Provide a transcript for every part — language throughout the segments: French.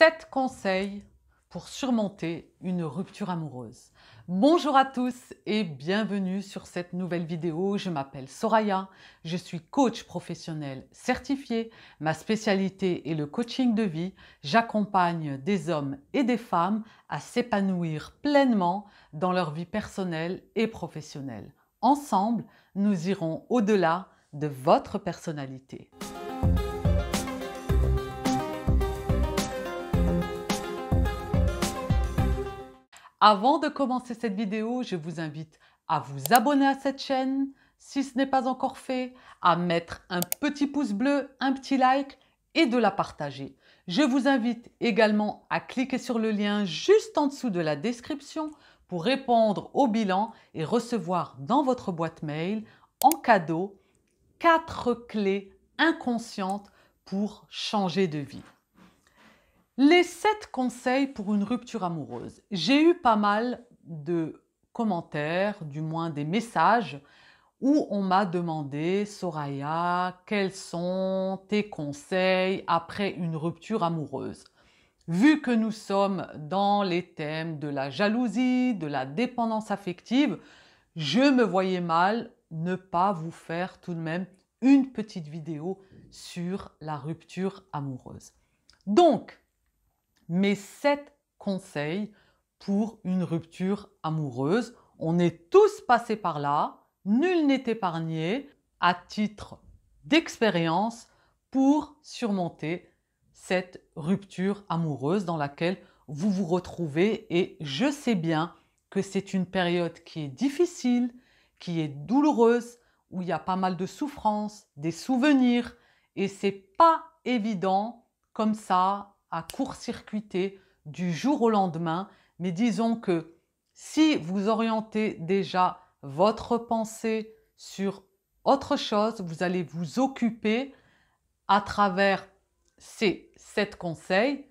7 conseils pour surmonter une rupture amoureuse. Bonjour à tous et bienvenue sur cette nouvelle vidéo. Je m'appelle Soraya, je suis coach professionnel certifié. Ma spécialité est le coaching de vie. J'accompagne des hommes et des femmes à s'épanouir pleinement dans leur vie personnelle et professionnelle. Ensemble, nous irons au-delà de votre personnalité. Avant de commencer cette vidéo, je vous invite à vous abonner à cette chaîne si ce n'est pas encore fait, à mettre un petit pouce bleu, un petit like et de la partager. Je vous invite également à cliquer sur le lien juste en dessous de la description pour répondre au bilan et recevoir dans votre boîte mail en cadeau 4 clés inconscientes pour changer de vie. Les 7 conseils pour une rupture amoureuse. J'ai eu pas mal de commentaires, du moins des messages, où on m'a demandé, Soraya, quels sont tes conseils après une rupture amoureuse Vu que nous sommes dans les thèmes de la jalousie, de la dépendance affective, je me voyais mal ne pas vous faire tout de même une petite vidéo sur la rupture amoureuse. Donc, mes sept conseils pour une rupture amoureuse. On est tous passés par là, nul n'est épargné à titre d'expérience pour surmonter cette rupture amoureuse dans laquelle vous vous retrouvez et je sais bien que c'est une période qui est difficile, qui est douloureuse, où il y a pas mal de souffrances, des souvenirs et c'est pas évident comme ça à court-circuiter du jour au lendemain, mais disons que si vous orientez déjà votre pensée sur autre chose, vous allez vous occuper à travers ces sept conseils,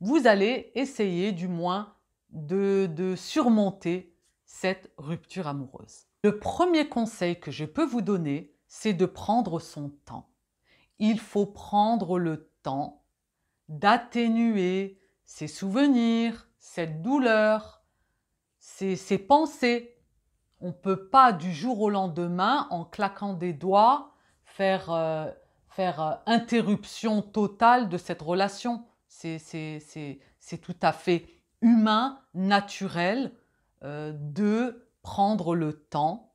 vous allez essayer du moins de, de surmonter cette rupture amoureuse. Le premier conseil que je peux vous donner, c'est de prendre son temps. Il faut prendre le temps d'atténuer ces souvenirs, cette douleur, ces pensées. On ne peut pas du jour au lendemain, en claquant des doigts, faire, euh, faire euh, interruption totale de cette relation. C'est tout à fait humain, naturel, euh, de prendre le temps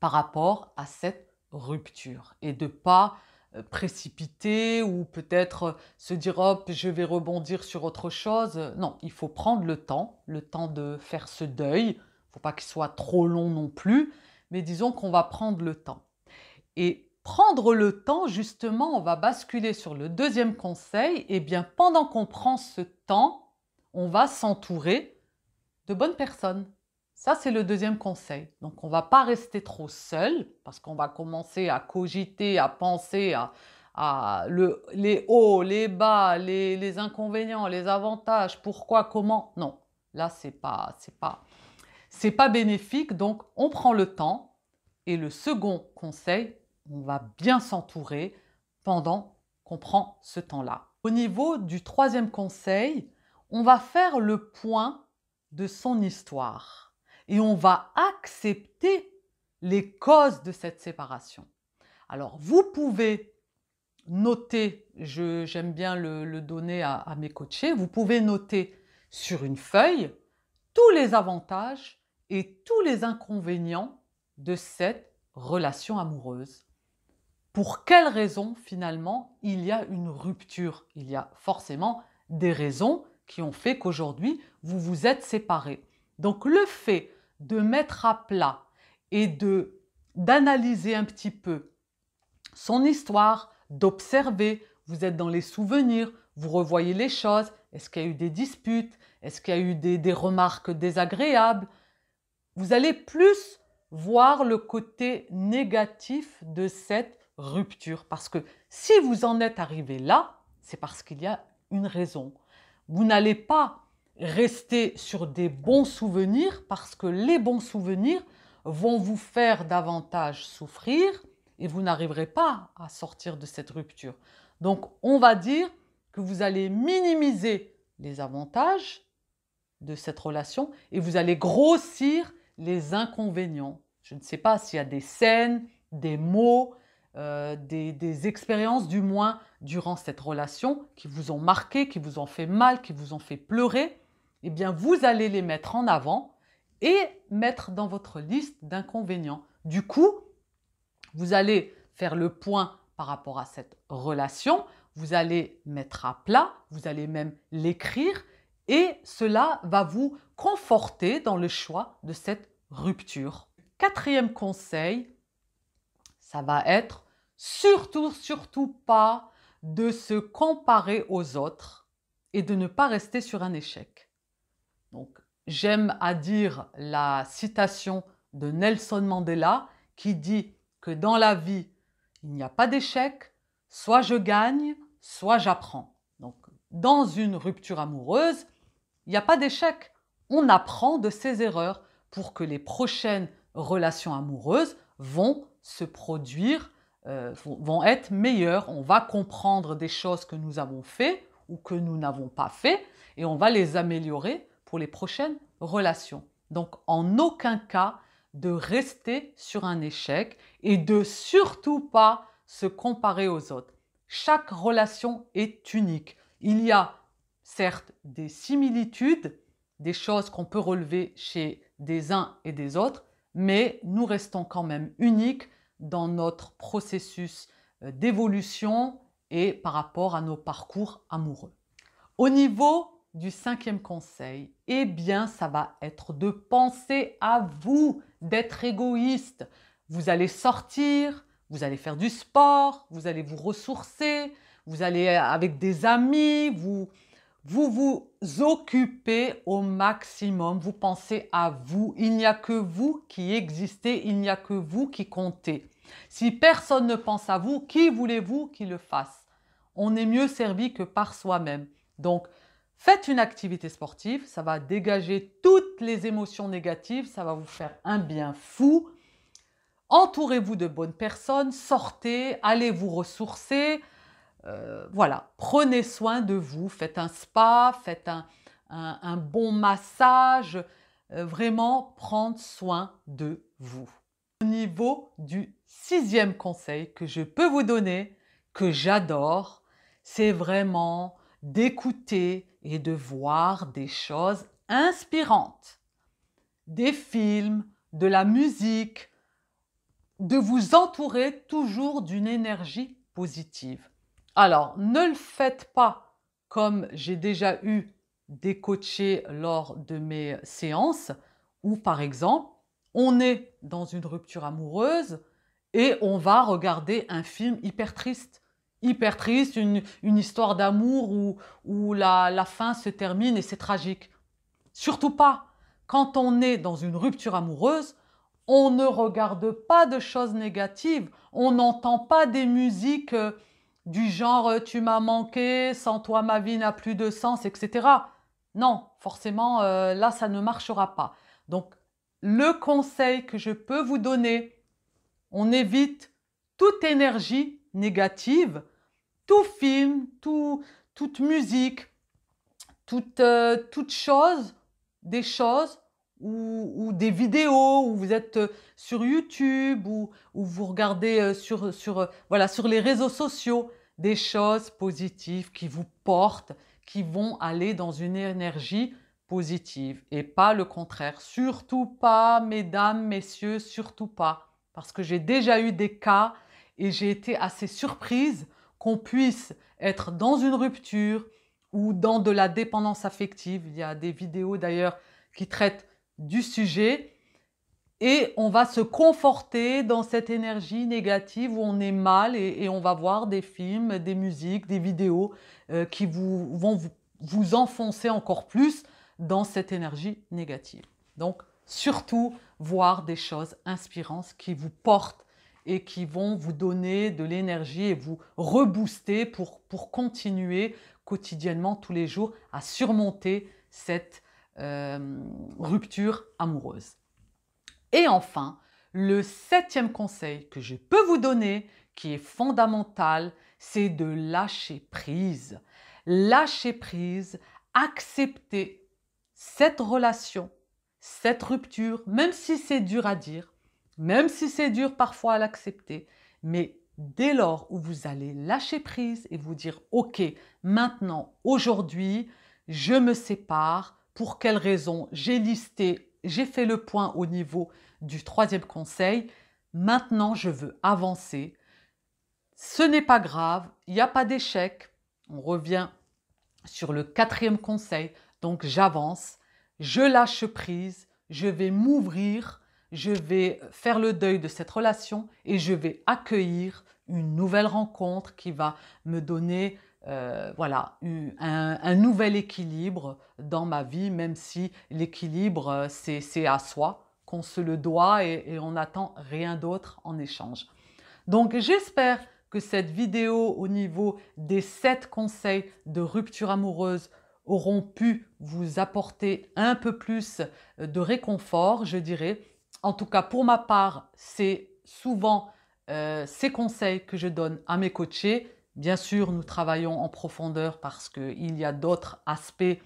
par rapport à cette rupture et de pas euh, précipiter ou peut-être euh, se dire hop, je vais rebondir sur autre chose. Non, il faut prendre le temps, le temps de faire ce deuil. Faut pas qu'il soit trop long non plus, mais disons qu'on va prendre le temps. Et prendre le temps, justement, on va basculer sur le deuxième conseil. Et eh bien, pendant qu'on prend ce temps, on va s'entourer de bonnes personnes. Ça, c'est le deuxième conseil. Donc, on ne va pas rester trop seul parce qu'on va commencer à cogiter, à penser à, les hauts, les bas, les, inconvénients, les avantages, pourquoi, comment. Non, là, c'est pas, pas, c'est pas bénéfique. Donc, on prend le temps. Et le second conseil, on va bien s'entourer pendant qu'on prend ce temps-là. Au niveau du troisième conseil, on va faire le point de son histoire et on va accepter les causes de cette séparation. Alors, vous pouvez noter, j'aime bien le, donner à, à, mes coachés, vous pouvez noter sur une feuille tous les avantages et tous les inconvénients de cette relation amoureuse. Pour quelles raisons finalement il y a une rupture Il y a forcément des raisons qui ont fait qu'aujourd'hui vous vous êtes séparés. Donc le fait de mettre à plat et de d'analyser un petit peu son histoire, d'observer, vous êtes dans les souvenirs, vous revoyez les choses, est-ce qu'il y a eu des disputes, est-ce qu'il y a eu des, des remarques désagréables, vous allez plus voir le côté négatif de cette rupture. Parce que si vous en êtes arrivé là, c'est parce qu'il y a une raison. Vous n'allez pas Restez sur des bons souvenirs parce que les bons souvenirs vont vous faire davantage souffrir et vous n'arriverez pas à sortir de cette rupture. Donc on va dire que vous allez minimiser les avantages de cette relation et vous allez grossir les inconvénients. Je ne sais pas s'il y a des scènes, des mots, euh, des expériences du moins durant cette relation qui vous ont marqué, qui vous ont fait mal, qui vous ont fait pleurer eh bien vous allez les mettre en avant et mettre dans votre liste d'inconvénients. Du coup, vous allez faire le point par rapport à cette relation, vous allez mettre à plat, vous allez même l'écrire et cela va vous conforter dans le choix de cette rupture. Quatrième conseil, ça va être surtout, surtout pas de se comparer aux autres et de ne pas rester sur un échec. Donc, j'aime à dire la citation de Nelson Mandela qui dit que dans la vie, il n'y a pas d'échec, soit je gagne, soit j'apprends. Donc, dans une rupture amoureuse, il n'y a pas d'échec. On apprend de ses erreurs pour que les prochaines relations amoureuses vont se produire, euh, vont être meilleures. On va comprendre des choses que nous avons fait ou que nous n'avons pas fait et on va les améliorer pour les prochaines relations. Donc en aucun cas de rester sur un échec et de surtout pas se comparer aux autres. Chaque relation est unique. Il y a certes des similitudes, des choses qu'on peut relever chez des uns et des autres, mais nous restons quand même uniques dans notre processus euh, d'évolution et par rapport à nos parcours amoureux. Au niveau du cinquième conseil, eh bien, ça va être de penser à vous, d'être égoïste. Vous allez sortir, vous allez faire du sport, vous allez vous ressourcer, vous allez euh, avec des amis, vous vous, vous occupez au maximum, vous pensez à vous. Il n'y a que vous qui existez, il n'y a que vous qui comptez. Si personne ne pense à vous, qui voulez-vous qui le fasse On est mieux servi que par soi-même. Donc, Faites une activité sportive, ça va dégager toutes les émotions négatives, ça va vous faire un bien fou. Entourez-vous de bonnes personnes, sortez, allez vous ressourcer. Euh, voilà, prenez soin de vous, faites un spa, faites un, bon massage, euh, vraiment prendre soin de vous. Au niveau du sixième conseil que je peux vous donner, que j'adore, c'est vraiment d'écouter et de voir des choses inspirantes, des films, de la musique, de vous entourer toujours d'une énergie positive. Alors, ne le faites pas comme j'ai déjà eu des coachés lors de mes séances, où par exemple, on est dans une rupture amoureuse et on va regarder un film hyper triste hyper triste, une, histoire d'amour où, la, la fin se termine et c'est tragique. Surtout pas. Quand on est dans une rupture amoureuse, on ne regarde pas de choses négatives, on n'entend pas des musiques euh, du genre euh, tu m'as manqué, sans toi ma vie n'a plus de sens, etc. Non, forcément, euh, là, ça ne marchera pas. Donc, le conseil que je peux vous donner, on évite toute énergie négative tout film, toute musique, toute, euh, choses, des choses ou, des vidéos où vous êtes euh, sur YouTube ou, vous regardez euh, sur, voilà, sur les réseaux sociaux, des choses positives qui vous portent, qui vont aller dans une énergie positive et pas le contraire. Surtout pas, mesdames, messieurs, surtout pas. Parce que j'ai déjà eu des cas et j'ai été assez surprise qu'on puisse être dans une rupture ou dans de la dépendance affective. Il y a des vidéos d'ailleurs qui traitent du sujet. Et on va se conforter dans cette énergie négative où on est mal et, on va voir des films, des musiques, des vidéos euh, qui vont vous enfoncer encore plus dans cette énergie négative. Donc, surtout, voir des choses inspirantes qui vous portent et qui vont vous donner de l'énergie et vous rebooster pour, pour continuer quotidiennement, tous les jours, à surmonter cette euh, rupture amoureuse. Et enfin, le septième conseil que je peux vous donner, qui est fondamental, c'est de lâcher prise. Lâcher prise, accepter cette relation, cette rupture, même si c'est dur à dire, même si c'est dur parfois à l'accepter, mais dès lors où vous allez lâcher prise et vous dire OK, maintenant, aujourd'hui, je me sépare, pour quelles raisons J'ai listé, j'ai fait le point au niveau du troisième conseil, maintenant je veux avancer. Ce n'est pas grave, il n'y a pas d'échec. On revient sur le quatrième conseil, donc j'avance, je lâche prise, je vais m'ouvrir je vais faire le deuil de cette relation et je vais accueillir une nouvelle rencontre qui va me donner euh, voilà, un, nouvel équilibre dans ma vie, même si l'équilibre, euh, c'est à soi, qu'on se le doit et, et on n'attend rien d'autre en échange. Donc j'espère que cette vidéo au niveau des 7 conseils de rupture amoureuse auront pu vous apporter un peu plus euh, de réconfort, je dirais, en tout cas, pour ma part, c'est souvent euh, ces conseils que je donne à mes coachés. Bien sûr, nous travaillons en profondeur parce qu'il y a d'autres aspects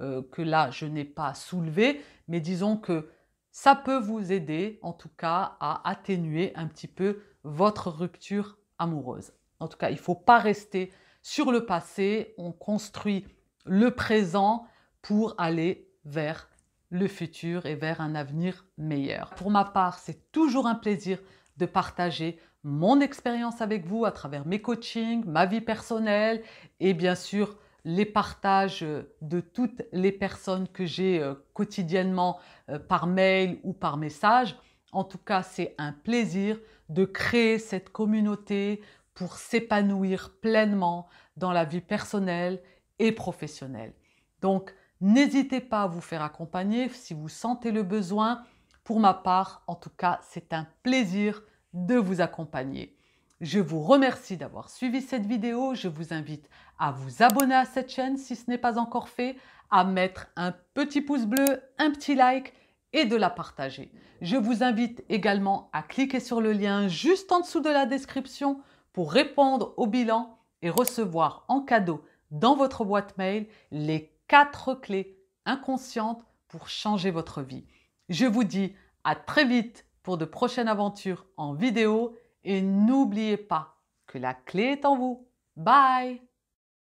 euh, que là, je n'ai pas soulevés, mais disons que ça peut vous aider, en tout cas, à atténuer un petit peu votre rupture amoureuse. En tout cas, il ne faut pas rester sur le passé, on construit le présent pour aller vers le futur et vers un avenir meilleur. Pour ma part, c'est toujours un plaisir de partager mon expérience avec vous à travers mes coachings, ma vie personnelle et bien sûr les partages de toutes les personnes que j'ai euh, quotidiennement euh, par mail ou par message. En tout cas, c'est un plaisir de créer cette communauté pour s'épanouir pleinement dans la vie personnelle et professionnelle. Donc, N'hésitez pas à vous faire accompagner si vous sentez le besoin. Pour ma part, en tout cas, c'est un plaisir de vous accompagner. Je vous remercie d'avoir suivi cette vidéo. Je vous invite à vous abonner à cette chaîne si ce n'est pas encore fait, à mettre un petit pouce bleu, un petit like et de la partager. Je vous invite également à cliquer sur le lien juste en dessous de la description pour répondre au bilan et recevoir en cadeau dans votre boîte mail les 4 clés inconscientes pour changer votre vie. Je vous dis à très vite pour de prochaines aventures en vidéo et n'oubliez pas que la clé est en vous. Bye